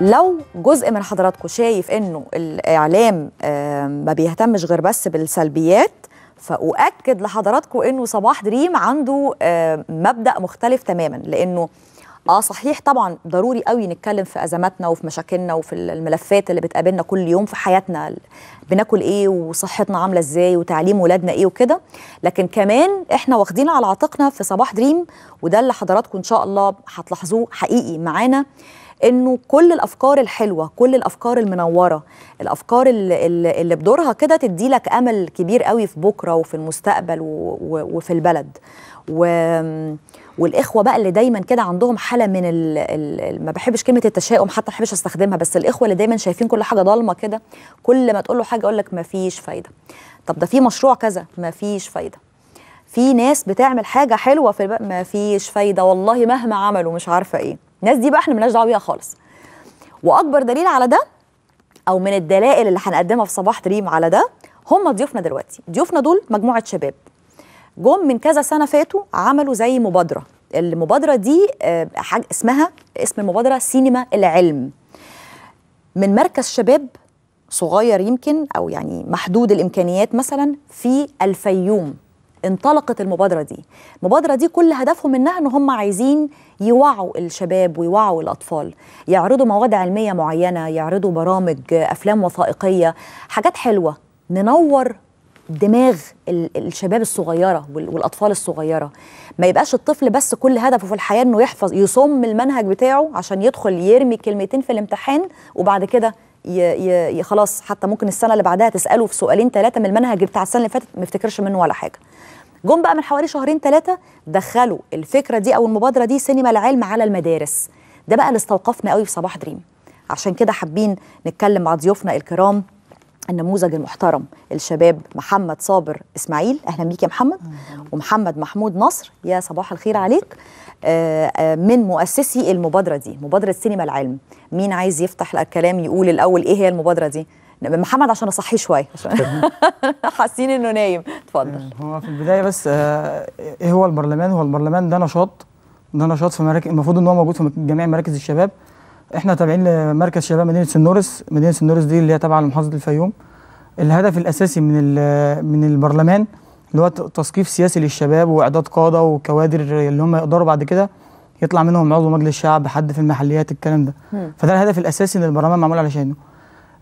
لو جزء من حضراتكم شايف انه الاعلام ما بيهتمش غير بس بالسلبيات فاؤكد لحضراتكم انه صباح دريم عنده مبدا مختلف تماما لانه اه صحيح طبعا ضروري قوي نتكلم في ازماتنا وفي مشاكلنا وفي الملفات اللي بتقابلنا كل يوم في حياتنا بناكل ايه وصحتنا عامله ازاي وتعليم ولادنا ايه وكده لكن كمان احنا واخدين على عاتقنا في صباح دريم وده اللي حضراتكم ان شاء الله هتلاحظوه حقيقي معانا انه كل الافكار الحلوه كل الافكار المنوره الافكار اللي, اللي بدورها كده تدي لك امل كبير قوي في بكره وفي المستقبل وفي البلد و... والاخوه بقى اللي دايما كده عندهم حاله من الـ الـ ما بحبش كلمه التشاؤم حتى ما بحبش استخدمها بس الاخوه اللي دايما شايفين كل حاجه ضلمه كده كل ما تقول له حاجه يقول لك ما فيش فايده طب ده في مشروع كذا ما فيش فايده في ناس بتعمل حاجه حلوه في ما فيش فايده والله مهما عملوا مش عارفه ايه الناس دي بقى احنا مالناش دعوه بيها خالص واكبر دليل على ده او من الدلائل اللي هنقدمها في صباح دريم على ده هم ضيوفنا دلوقتي ضيوفنا دول مجموعه شباب جم من كذا سنه فاتوا عملوا زي مبادره المبادره دي آه، حاجة اسمها اسم المبادره سينما العلم من مركز شباب صغير يمكن او يعني محدود الامكانيات مثلا في الفيوم انطلقت المبادره دي المبادره دي كل هدفهم منها ان هم عايزين يوعوا الشباب ويوعوا الاطفال يعرضوا مواد علميه معينه يعرضوا برامج افلام وثائقيه حاجات حلوه ننور دماغ الشباب الصغيره والاطفال الصغيره ما يبقاش الطفل بس كل هدفه في الحياه انه يحفظ يصم المنهج بتاعه عشان يدخل يرمي كلمتين في الامتحان وبعد كده ي... خلاص حتى ممكن السنه اللي بعدها تساله في سؤالين ثلاثه من المنهج بتاع السنه اللي فاتت ما يفتكرش منه ولا حاجه جم بقى من حوالي شهرين ثلاثه دخلوا الفكره دي او المبادره دي سينما العلم على المدارس ده بقى اللي استوقفنا قوي في صباح دريم عشان كده حابين نتكلم مع ضيوفنا الكرام النموذج المحترم الشباب محمد صابر اسماعيل اهلا بيك يا محمد ومحمد محمود نصر يا صباح الخير عليك آه، آه، من مؤسسي المبادره دي مبادره سينما العلم مين عايز يفتح الكلام يقول الاول ايه هي المبادره دي محمد عشان اصحيه شويه حاسين انه نايم اتفضل آه، هو في البدايه بس ايه هو البرلمان هو البرلمان ده نشاط ده نشاط في مراكز المفروض ان هو موجود في جميع مراكز الشباب احنا تابعين لمركز شباب مدينه سنورس مدينه سنورس دي اللي هي تابعه لمحافظه الفيوم الهدف الاساسي من من البرلمان اللي هو تثقيف سياسي للشباب واعداد قاده وكوادر اللي هم يقدروا بعد كده يطلع منهم عضو مجلس شعب حد في المحليات الكلام ده فده الهدف الاساسي ان البرلمان معمول علشانه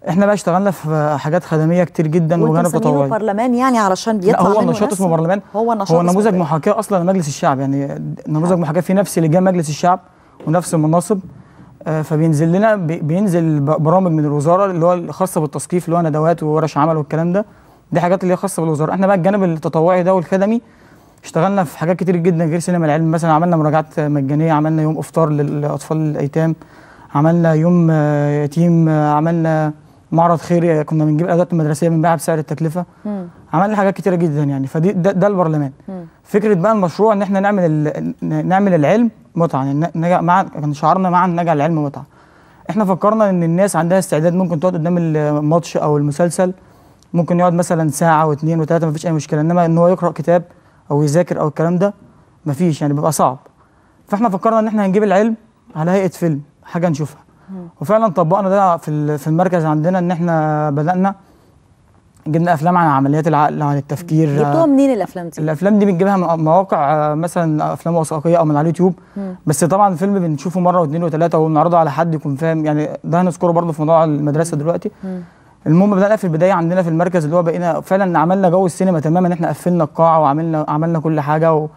احنا بقى اشتغلنا في حاجات خدميه كتير جدا وجانب تطوعي هو برلمان يعني علشان بيطلع لا هو نشاط اسمه برلمان هو نشاط هو نموذج محاكاه اصلا لمجلس الشعب يعني نموذج محاكاه في نفس لجان مجلس الشعب ونفس المناصب آه، فبينزل لنا بينزل برامج من الوزاره اللي هو الخاصه بالتثقيف اللي هو ندوات وورش عمل والكلام ده دي حاجات اللي هي خاصه بالوزاره احنا بقى الجانب التطوعي ده والخدمي اشتغلنا في حاجات كتير جدا غير سينما العلم مثلا عملنا مراجعات مجانيه عملنا يوم افطار للاطفال الايتام عملنا يوم آه، يتيم آه، عملنا معرض خيري كنا بنجيب الادوات المدرسيه بنبيعها بسعر التكلفه م. عملنا حاجات كتيره جدا يعني فدي ده, ده البرلمان م. فكره بقى المشروع ان احنا نعمل نعمل العلم متعه يعني نجا مع كان شعارنا معا نجا العلم متعه احنا فكرنا ان الناس عندها استعداد ممكن تقعد قدام الماتش او المسلسل ممكن يقعد مثلا ساعه واثنين وثلاثه مفيش اي مشكله انما ان هو يقرا كتاب او يذاكر او الكلام ده مفيش يعني بيبقى صعب فاحنا فكرنا ان احنا هنجيب العلم على هيئه فيلم حاجه نشوفها وفعلا طبقنا ده في في المركز عندنا ان احنا بدانا جبنا افلام عن عمليات العقل عن التفكير جبتوها منين الافلام دي الافلام دي بنجيبها من مواقع آه، مثلا افلام وثائقيه او من على اليوتيوب بس طبعا الفيلم بنشوفه مره واثنين وثلاثه وبنعرضه على حد يكون فاهم يعني ده هنذكره برضه في موضوع المدرسه دلوقتي مم. المهم بدانا في البدايه عندنا في المركز اللي هو بقينا فعلا عملنا جو السينما تماما احنا قفلنا القاعه وعملنا عملنا كل حاجه و...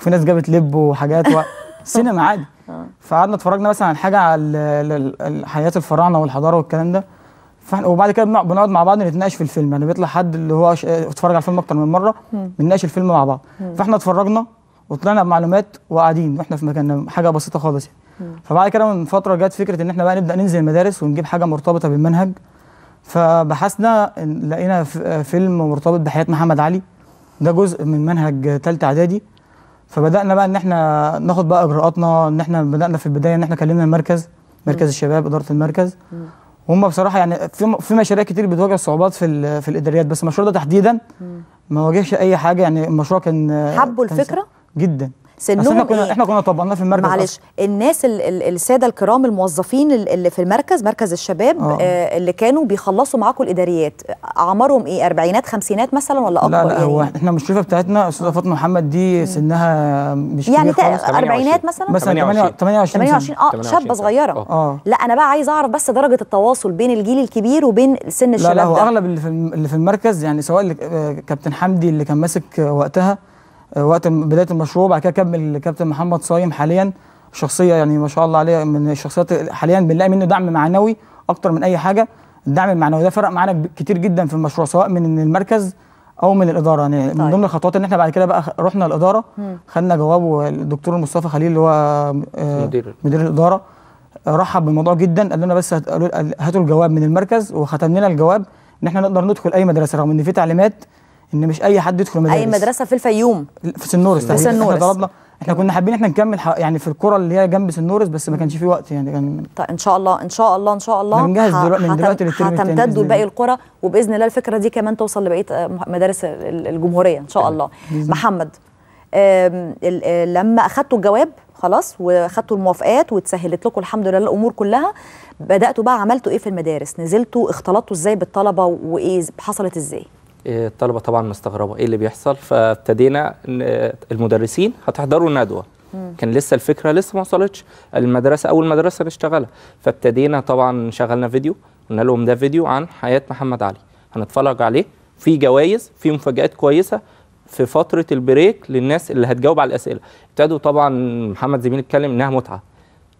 وفي ناس جابت لب وحاجات و... سينما عادي آه. فقعدنا اتفرجنا مثلا على حاجه على حياه الفراعنه والحضاره والكلام ده فاحنا وبعد كده بنقعد مع بعض نتناقش في الفيلم يعني بيطلع حد اللي هو آه، اتفرج على الفيلم اكتر من مره بنناقش الفيلم مع بعض فاحنا اتفرجنا وطلعنا بمعلومات وقاعدين واحنا في مكاننا حاجه بسيطه خالص يعني فبعد كده من فتره جت فكره ان احنا بقى نبدا ننزل المدارس ونجيب حاجه مرتبطه بالمنهج فبحثنا لقينا آه، فيلم مرتبط بحياه محمد علي ده جزء من منهج ثالثه اعدادي فبدانا بقى ان احنا ناخد بقى اجراءاتنا ان احنا بدانا في البدايه ان احنا كلمنا المركز مركز الشباب اداره المركز هم بصراحه يعني في في مشاريع كتير بتواجه صعوبات في في الاداريات بس المشروع ده تحديدا ما واجهش اي حاجه يعني المشروع كان حبوا الفكره جدا سنهم احنا كنا إيه؟ احنا كنا طبقناه في المركز معلش الناس ال ال الساده الكرام الموظفين اللي في المركز مركز الشباب آه. آه. اللي كانوا بيخلصوا معاكم الاداريات اعمارهم ايه اربعينات خمسينات مثلا ولا اكبر لا لا يعني؟ هو احنا المشرفه بتاعتنا استاذه فاطمه محمد دي سنها مش يعني اربعينات مثلا مثلا 28 28 28 اه شابه صغيره آه. اه لا انا بقى عايز اعرف بس درجه التواصل بين الجيل الكبير وبين سن الشباب لا لا هو اغلب اللي في المركز يعني سواء آه، كابتن حمدي اللي كان ماسك وقتها آه، وقت بدايه المشروع بعد كده كمل الكابتن محمد صايم حاليا شخصيه يعني ما شاء الله عليه من الشخصيات حاليا بنلاقي منه دعم معنوي اكتر من اي حاجه الدعم المعنوي ده فرق معانا كتير جدا في المشروع سواء من المركز او من الاداره يعني طيب. من ضمن الخطوات ان احنا بعد كده بقى رحنا الاداره خدنا جواب الدكتور مصطفى خليل اللي هو آه، مدير مدير الاداره رحب بالموضوع جدا قال لنا بس هاتوا الجواب من المركز وختم لنا الجواب ان احنا نقدر ندخل اي مدرسه رغم ان في تعليمات ان مش اي حد يدخل مدارس اي مدرسه في الفيوم في سنورس في سنورس احنا ضربنا احنا كنا حابين احنا نكمل يعني في الكره اللي هي جنب سنورس بس ما كانش في وقت يعني كان طيب ان شاء الله ان شاء الله ان شاء الله بنجهز دلوقتي من دلوقتي للترم الثاني لباقي القرى وباذن الله الفكره دي كمان توصل لبقيه آه، مدارس الجمهوريه ان شاء طيب، الله محمد آه، لما اخذتوا الجواب خلاص واخدتوا الموافقات واتسهلت لكم الحمد لله الامور كلها بداتوا بقى عملتوا ايه في المدارس نزلتوا اختلطتوا ازاي بالطلبه وايه حصلت ازاي الطلبه طبعا مستغربه ايه اللي بيحصل فابتدينا المدرسين هتحضروا ندوه كان لسه الفكره لسه ما وصلتش المدرسه اول مدرسه نشتغلها فابتدينا طبعا شغلنا فيديو قلنا لهم ده فيديو عن حياه محمد علي هنتفرج عليه في جوائز في مفاجات كويسه في فتره البريك للناس اللي هتجاوب على الاسئله ابتدوا طبعا محمد زميل اتكلم انها متعه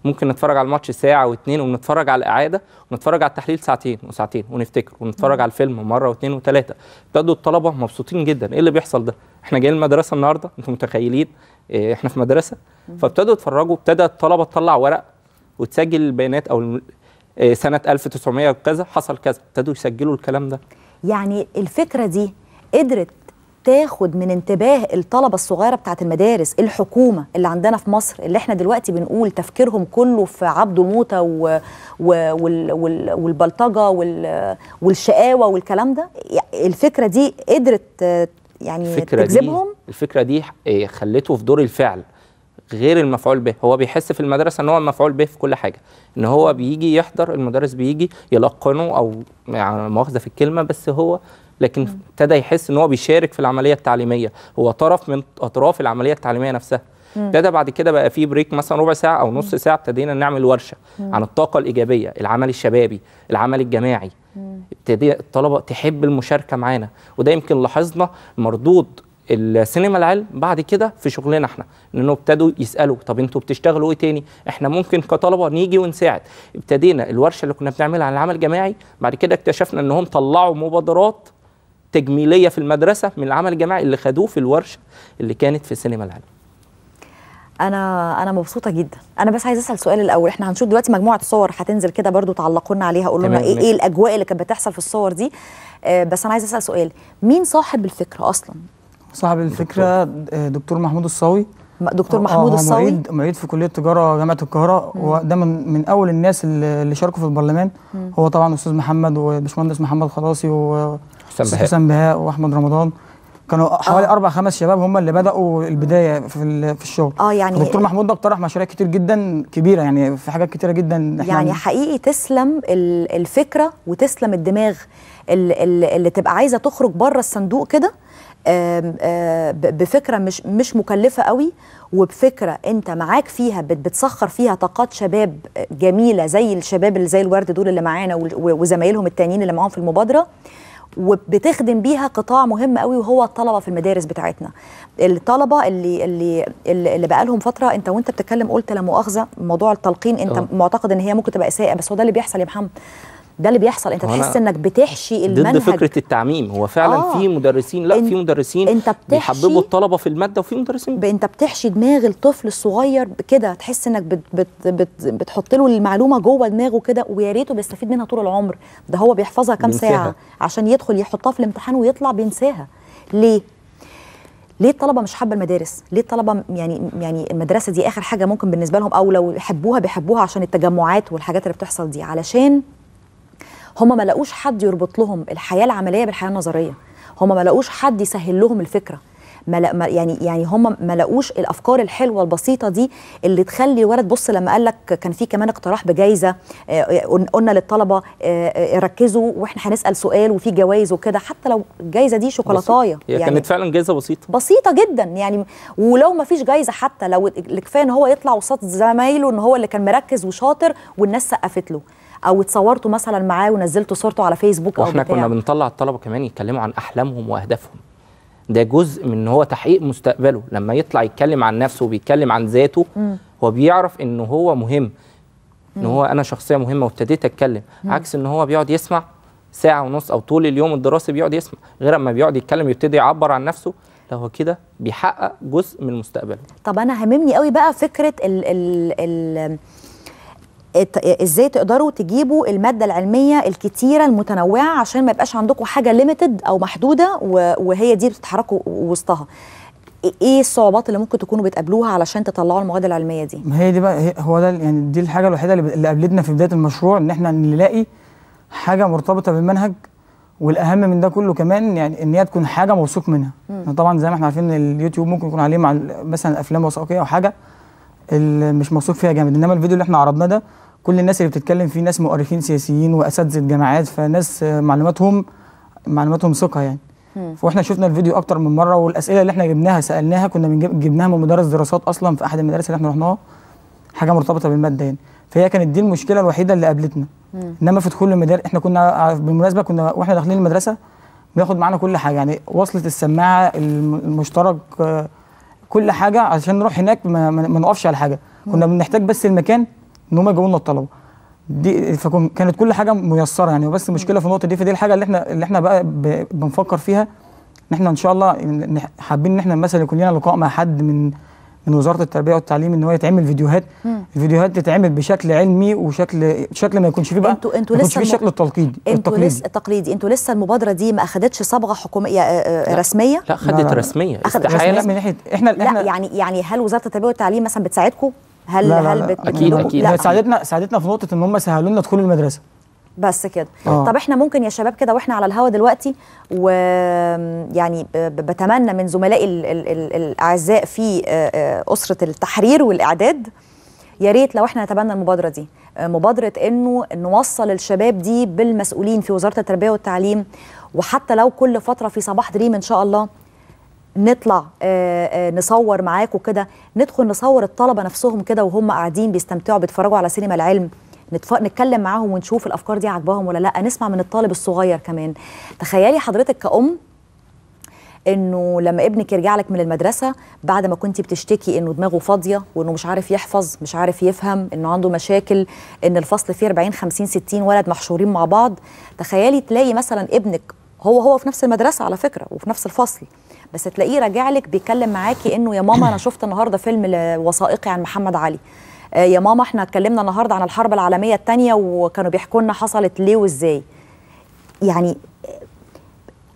ممكن نتفرج على الماتش ساعه واتنين ونتفرج على الاعاده ونتفرج على التحليل ساعتين وساعتين ونفتكر ونتفرج على الفيلم مره واتنين وتلاته ابتدوا الطلبه مبسوطين جدا ايه اللي بيحصل ده احنا جايين المدرسه النهارده انتم متخيلين إيه احنا في مدرسه فابتدوا يتفرجوا ابتدى الطلبه تطلع ورق وتسجل البيانات او إيه، سنه 1900 وكذا حصل كذا ابتدوا يسجلوا الكلام ده يعني الفكره دي قدرت بتاخد من انتباه الطلبه الصغيره بتاعه المدارس الحكومه اللي عندنا في مصر اللي احنا دلوقتي بنقول تفكيرهم كله في عبد موته و... و... وال... وال... والبلطجه وال... والشقاوه والكلام ده الفكره دي قدرت يعني الفكرة تجذبهم دي الفكره دي آه، خلته في دور الفعل غير المفعول به هو بيحس في المدرسه ان هو المفعول به في كل حاجه ان هو بيجي يحضر المدرس بيجي يلقنه او يعني مؤاخذه في الكلمه بس هو لكن ابتدى يحس ان هو بيشارك في العمليه التعليميه هو طرف من اطراف العمليه التعليميه نفسها ابتدى بعد كده بقى في بريك مثلا ربع ساعه او نص ساعه ابتدينا نعمل ورشه مم. عن الطاقه الايجابيه العمل الشبابي العمل الجماعي ابتدي الطلبه تحب المشاركه معانا وده يمكن لاحظنا مردود السينما العلم بعد كده في شغلنا احنا انه ابتدوا يسالوا طب انتوا بتشتغلوا ايه تاني احنا ممكن كطلبه نيجي ونساعد ابتدينا الورشه اللي كنا بنعملها عن العمل الجماعي بعد كده اكتشفنا انهم طلعوا مبادرات تجميليه في المدرسه من العمل الجماعي اللي خدوه في الورشه اللي كانت في سينما العالم انا انا مبسوطه جدا انا بس عايز اسال سؤال الاول احنا هنشوف دلوقتي مجموعه صور هتنزل كده برضو تعلقوا لنا عليها قولوا لنا ايه ايه الاجواء اللي كانت بتحصل في الصور دي آه بس انا عايز اسال سؤال مين صاحب الفكره اصلا صاحب الفكره دكتور, آه، دكتور محمود الصاوي دكتور آه، محمود آه الصاوي معيد معيد في كليه التجاره جامعه القاهره هو ده من, من اول الناس اللي شاركوا في البرلمان مم. هو طبعا استاذ محمد وباشمهندس محمد خلاصي و حسام, حسام بهاء واحمد رمضان كانوا آه. حوالي اربع خمس شباب هم اللي بداوا البدايه في, في الشغل اه يعني الدكتور محمود ده اقترح مشاريع كتير جدا كبيره يعني في حاجات كتيره جدا احنا يعني حقيقي تسلم الفكره وتسلم الدماغ اللي, اللي تبقى عايزه تخرج بره الصندوق كده آه، بفكره مش مش مكلفه قوي وبفكره انت معاك فيها بتسخر فيها طاقات شباب جميله زي الشباب اللي زي الورد دول اللي معانا وزمايلهم التانيين اللي معاهم في المبادره وبتخدم بيها قطاع مهم قوي وهو الطلبه في المدارس بتاعتنا الطلبه اللي اللي اللي بقى لهم فتره انت وانت بتتكلم قلت لا مؤاخذه موضوع التلقين انت أوه. معتقد ان هي ممكن تبقى اساءه بس هو ده اللي بيحصل يا محمد ده اللي بيحصل انت تحس انك بتحشي المنهج ضد فكره التعميم هو فعلا آه في مدرسين لا في مدرسين انت بيحببوا الطلبه في الماده وفي مدرسين انت بتحشي دماغ الطفل الصغير كده تحس انك بت بت بت بتحط له المعلومه جوه دماغه كده ويا ريته بيستفيد منها طول العمر ده هو بيحفظها كام ساعه عشان يدخل يحطها في الامتحان ويطلع بينساها ليه ليه الطلبه مش حابه المدارس ليه الطلبه يعني يعني المدرسه دي اخر حاجه ممكن بالنسبه لهم او لو يحبوها بيحبوها عشان التجمعات والحاجات اللي بتحصل دي علشان هم ما لقوش حد يربط لهم الحياه العمليه بالحياه النظريه هم ما لقوش حد يسهل لهم الفكره ما يعني يعني هم ما لقوش الافكار الحلوه البسيطه دي اللي تخلي الولد بص لما قال لك كان في كمان اقتراح بجائزه آه، قلنا للطلبه آه، آه، ركزوا واحنا هنسال سؤال وفي جوائز وكده حتى لو الجائزه دي شوكولاتايه يعني كانت فعلا جائزه بسيطه بسيطه جدا يعني ولو ما فيش جائزه حتى لو الكفايه ان هو يطلع وسط زمايله ان هو اللي كان مركز وشاطر والناس سقفت له او اتصورتوا مثلا معاه ونزلتوا صورته على فيسبوك او واحنا كنا بنطلع الطلبه كمان يتكلموا عن احلامهم واهدافهم ده جزء من هو تحقيق مستقبله لما يطلع يتكلم عن نفسه وبيتكلم عن ذاته م. هو بيعرف ان هو مهم ان هو انا شخصيه مهمه وابتديت اتكلم م. عكس ان هو بيقعد يسمع ساعه ونص او طول اليوم الدراسي بيقعد يسمع غير اما بيقعد يتكلم يبتدي يعبر عن نفسه هو كده بيحقق جزء من مستقبله طب انا هممني قوي بقى فكره ال ال ال ازاي تقدروا تجيبوا الماده العلميه الكتيره المتنوعه عشان ما يبقاش عندكم حاجه ليميتد او محدوده وهي دي بتتحركوا وسطها ايه الصعوبات اللي ممكن تكونوا بتقابلوها علشان تطلعوا المواد العلميه دي ما هي دي بقى هو ده يعني دي الحاجه الوحيده اللي قابلتنا في بدايه المشروع ان احنا نلاقي حاجه مرتبطه بالمنهج والاهم من ده كله كمان يعني ان هي تكون حاجه موثوق منها يعني طبعا زي ما احنا عارفين اليوتيوب ممكن يكون عليه مع مثلا افلام وثائقيه او حاجه اللي مش موثوق فيها جامد انما الفيديو اللي احنا عرضناه ده كل الناس اللي بتتكلم فيه ناس مؤرخين سياسيين واساتذه جامعات فناس معلوماتهم معلوماتهم ثقه يعني فاحنا شفنا الفيديو اكتر من مره والاسئله اللي احنا جبناها سالناها كنا جبناها من مدرس دراسات اصلا في احد المدارس اللي احنا رحناها حاجه مرتبطه بالماده يعني فهي كانت دي المشكله الوحيده اللي قابلتنا انما في دخول المدارس احنا كنا بالمناسبه كنا واحنا داخلين المدرسه بناخد معانا كل حاجه يعني وصله السماعه المشترك آه، كل حاجه عشان نروح هناك ما, ما نقفش على حاجه كنا بنحتاج بس المكان ان هم يجيبوا لنا الطلبه دي فكانت كل حاجه ميسره يعني بس المشكله في النقطه دي فدي الحاجه اللي احنا اللي احنا بقى بنفكر فيها ان احنا ان شاء الله حابين ان احنا مثلا يكون لنا لقاء مع حد من من وزاره التربيه والتعليم ان هو يتعمل فيديوهات مم. الفيديوهات تتعمل بشكل علمي وشكل شكل ما يكونش فيه بقى انتوا انتوا لسه فيه شكل التلقيد انتوا لسه التقليدي انتوا لسه المبادره دي ما اخدتش صبغه حكوميه آه، آه، لا. رسميه لا خدت رسميه استحاله من ناحيه احنا لا احنا يعني يعني هل وزاره التربيه والتعليم مثلا بتساعدكم هل لا لا هل بت اكيد اكيد لا. ساعدتنا ساعدتنا في نقطه ان هم سهلوا لنا دخول المدرسه بس كده آه. طب احنا ممكن يا شباب كده واحنا على الهوا دلوقتي ويعني بتمنى من زملائي الاعزاء في آه، آه، اسره التحرير والاعداد يا ريت لو احنا نتبنى المبادره دي آه، مبادره انه نوصل الشباب دي بالمسؤولين في وزاره التربيه والتعليم وحتى لو كل فتره في صباح دريم ان شاء الله نطلع آه، آه، نصور معاكم كده ندخل نصور الطلبه نفسهم كده وهم قاعدين بيستمتعوا بيتفرجوا على سينما العلم نتكلم معاهم ونشوف الافكار دي عاجباهم ولا لا نسمع من الطالب الصغير كمان تخيلي حضرتك كأم انه لما ابنك يرجع لك من المدرسه بعد ما كنت بتشتكي انه دماغه فاضيه وانه مش عارف يحفظ مش عارف يفهم انه عنده مشاكل ان الفصل فيه 40 50 60 ولد محشورين مع بعض تخيلي تلاقي مثلا ابنك هو هو في نفس المدرسه على فكره وفي نفس الفصل بس تلاقيه راجع لك بيتكلم معاكي انه يا ماما انا شفت النهارده فيلم وثائقي عن محمد علي آه يا ماما احنا اتكلمنا النهارده عن الحرب العالميه الثانيه وكانوا بيحكوا لنا حصلت ليه وازاي يعني آه،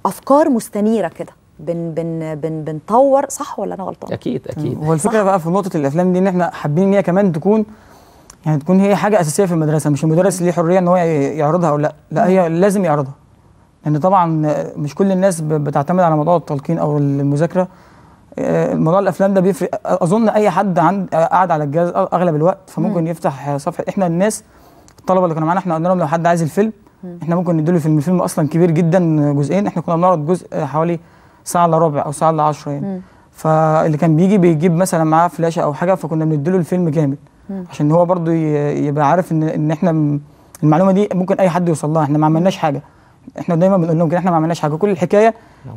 افكار مستنيره كده بن بن بن بنطور صح ولا انا غلطان اكيد اكيد هو الفكره بقى في نقطه الافلام دي ان احنا حابين ان هي كمان تكون يعني تكون هي حاجه اساسيه في المدرسه مش المدرس ليه حريه ان هو يعرضها او لا لا هي لازم يعرضها لان طبعا مش كل الناس بتعتمد على موضوع التلقين او المذاكره آه، موضوع الافلام ده بيفرق اظن اي حد عند قاعد على الجهاز اغلب الوقت فممكن م. يفتح صفحه احنا الناس الطلبه اللي كانوا معانا احنا قلنا لهم لو حد عايز الفيلم احنا ممكن نديله فيلم الفيلم اصلا كبير جدا جزئين احنا كنا بنعرض جزء آه، حوالي ساعه الا ربع او ساعه الا 10 يعني م. فاللي كان بيجي بيجيب مثلا معاه فلاشه او حاجه فكنا بنديله الفيلم كامل عشان هو برضو يبقى عارف ان ان احنا المعلومه دي ممكن اي حد يوصل لها احنا ما عملناش حاجه احنا دايما بنقول لهم كده احنا ما عملناش حاجه كل الحكايه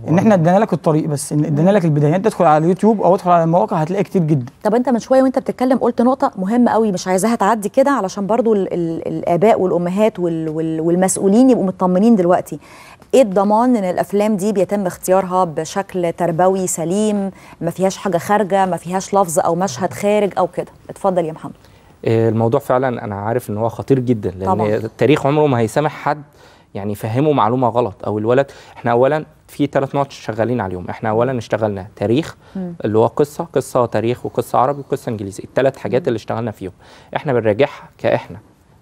ان احنا ادينا لك الطريق بس ان ادينا لك البدايه انت ادخل على اليوتيوب او ادخل على المواقع هتلاقي كتير جدا طب انت من شويه وانت بتتكلم قلت نقطه مهمه قوي مش عايزاها تعدي كده علشان برضو الـ الـ الاباء والامهات والـ والـ والمسؤولين يبقوا مطمنين دلوقتي ايه الضمان ان الافلام دي بيتم اختيارها بشكل تربوي سليم ما فيهاش حاجه خارجه ما فيهاش لفظ او مشهد خارج او كده اتفضل يا محمد آه، الموضوع فعلا انا عارف ان هو خطير جدا لان طبعا. التاريخ عمره ما هيسامح حد يعني يفهموا معلومه غلط او الولد احنا اولا في ثلاث نقط شغالين عليهم احنا اولا اشتغلنا تاريخ اللي هو قصه قصه تاريخ وقصه عربي وقصه انجليزي الثلاث حاجات اللي اشتغلنا فيهم احنا بنراجعها كاحنا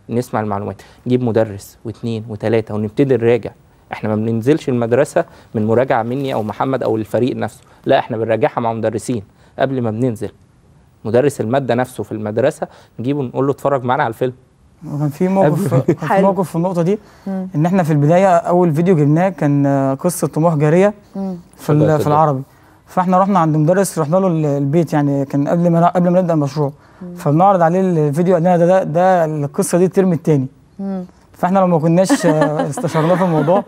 نسمع المعلومات نجيب مدرس واثنين وثلاثه ونبتدي نراجع احنا ما بننزلش المدرسه من مراجعه مني او محمد او الفريق نفسه لا احنا بنراجعها مع مدرسين قبل ما بننزل مدرس الماده نفسه في المدرسه نجيبه نقول له اتفرج معانا على الفيلم وكان في موقف في موقف في النقطه دي ان احنا في البدايه اول فيديو جبناه كان آه، قصه طموح جاريه في في العربي فاحنا رحنا عند مدرس رحنا له البيت يعني كان قبل ما قبل ما نبدا المشروع فبنعرض عليه الفيديو قال لنا ده ده, ده القصه دي الترم الثاني فاحنا لو ما كناش آه، استشرنا في الموضوع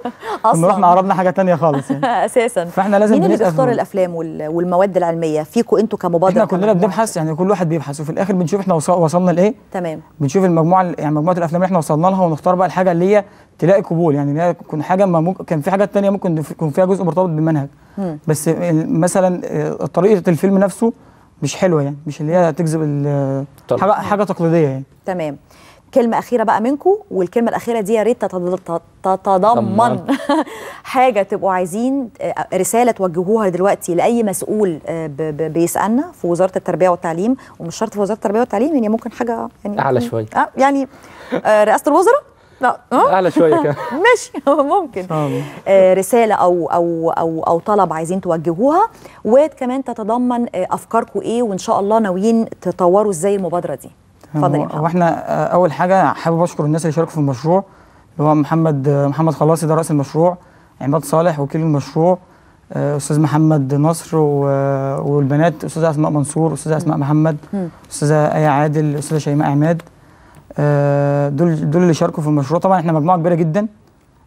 اصلا رحنا عرضنا حاجه تانية خالص يعني اساسا فاحنا لازم مين اللي بيختار الافلام والمواد العلميه فيكم انتوا كمبادره احنا كلنا بنبحث يعني كل واحد بيبحث وفي الاخر بنشوف احنا وصلنا لايه تمام بنشوف المجموعه يعني مجموعه الافلام اللي احنا وصلنا لها ونختار بقى الحاجه اللي هي تلاقي قبول يعني هي تكون حاجه ما ممكن كان في حاجات تانية ممكن يكون فيها جزء مرتبط بالمنهج بس مثلا آه، طريقه الفيلم نفسه مش حلوه يعني مش اللي هي تجذب حاجه تقليديه يعني تمام كلمه اخيره بقى منكم والكلمه الاخيره دي يا ريت تتضمن حاجه تبقوا عايزين آه، رساله توجهوها دلوقتي لاي مسؤول آه، بيسالنا في وزاره التربيه والتعليم ومش شرط في وزاره التربيه والتعليم يعني ممكن حاجه يعني اعلى شويه آه يعني آه، رئاسه الوزراء لا اعلى شويه كمان ماشي ممكن آه رساله او او او او طلب عايزين توجهوها وكمان تتضمن افكاركم ايه وان شاء الله ناويين تطوروا ازاي المبادره دي اتفضل واحنا آه، اول حاجه حابب اشكر الناس اللي شاركوا في المشروع اللي هو محمد آه، محمد خلاصي ده راس المشروع عماد صالح وكيل المشروع آه، استاذ محمد نصر والبنات استاذه اسماء منصور استاذه اسماء محمد استاذه ايه عادل استاذه شيماء عماد دول دول اللي شاركوا في المشروع طبعا احنا مجموعه كبيره جدا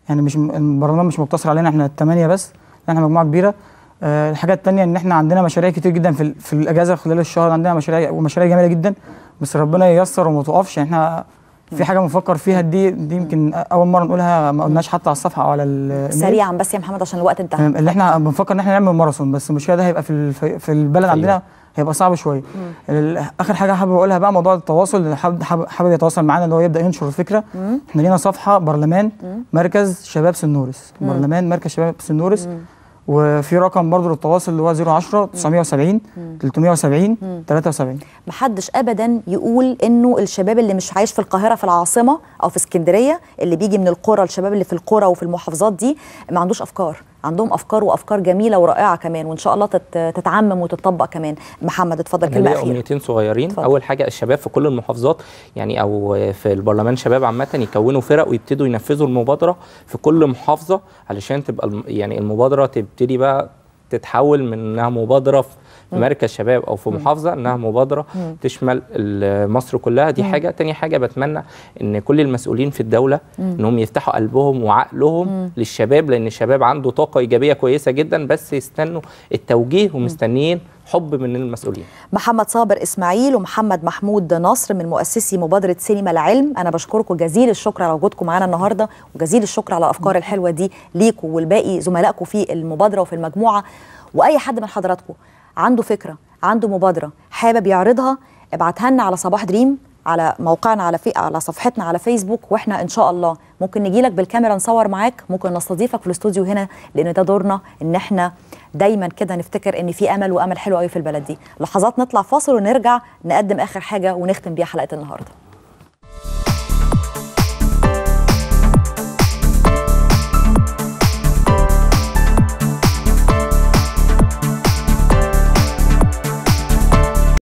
يعني مش البرنامج مش مقتصر علينا احنا الثمانيه بس احنا مجموعه كبيره آه، الحاجه الثانيه ان احنا عندنا مشاريع كتير جدا في, في الاجازه خلال الشهر عندنا مشاريع ومشاريع جميله جدا بس ربنا ييسر وما توقفش يعني احنا في حاجه بنفكر فيها دي دي يمكن اول مره نقولها ما قلناش حتى على الصفحه او على سريعا بس يا محمد عشان الوقت انتهى اللي احنا بنفكر ان احنا نعمل ماراثون بس المشكله ده هيبقى في في البلد عندنا هيبقى صعب شويه اخر حاجه حابب اقولها بقى موضوع التواصل حابب حابب يتواصل معانا اللي هو يبدا ينشر الفكره احنا لينا صفحه برلمان مركز شباب سنورس برلمان مركز شباب سنورس مم. وفي رقم برضه للتواصل اللي هو 010 970 370 73 محدش ابدا يقول انه الشباب اللي مش عايش في القاهره في العاصمه او في اسكندريه اللي بيجي من القرى الشباب اللي في القرى وفي المحافظات دي ما عندوش افكار عندهم افكار وافكار جميله ورائعه كمان وان شاء الله تتعمم وتتطبق كمان محمد اتفضل كلمه اخيره امنيتين صغيرين تفضل. اول حاجه الشباب في كل المحافظات يعني او في البرلمان شباب عامه يكونوا فرق ويبتدوا ينفذوا المبادره في كل محافظه علشان تبقى يعني المبادره تبتدي بقى تتحول من انها مبادره في مركز شباب او في محافظه انها مبادره تشمل مصر كلها دي حاجه تاني حاجه بتمنى ان كل المسؤولين في الدوله انهم يفتحوا قلبهم وعقلهم للشباب لان الشباب عنده طاقه ايجابيه كويسه جدا بس يستنوا التوجيه ومستنيين حب من المسؤولين محمد صابر إسماعيل ومحمد محمود نصر من مؤسسي مبادرة سينما العلم أنا بشكركم جزيل الشكر على وجودكم معانا النهاردة وجزيل الشكر على الأفكار الحلوة دي ليكم والباقي زملائكم في المبادرة وفي المجموعة وأي حد من حضراتكم عنده فكره عنده مبادره حابب يعرضها ابعتها لنا على صباح دريم على موقعنا على في... على صفحتنا على فيسبوك واحنا ان شاء الله ممكن نجي لك بالكاميرا نصور معاك ممكن نستضيفك في الاستوديو هنا لان ده دورنا ان احنا دايما كده نفتكر ان في امل وامل حلو قوي في البلد دي لحظات نطلع فاصل ونرجع نقدم اخر حاجه ونختم بيها حلقه النهارده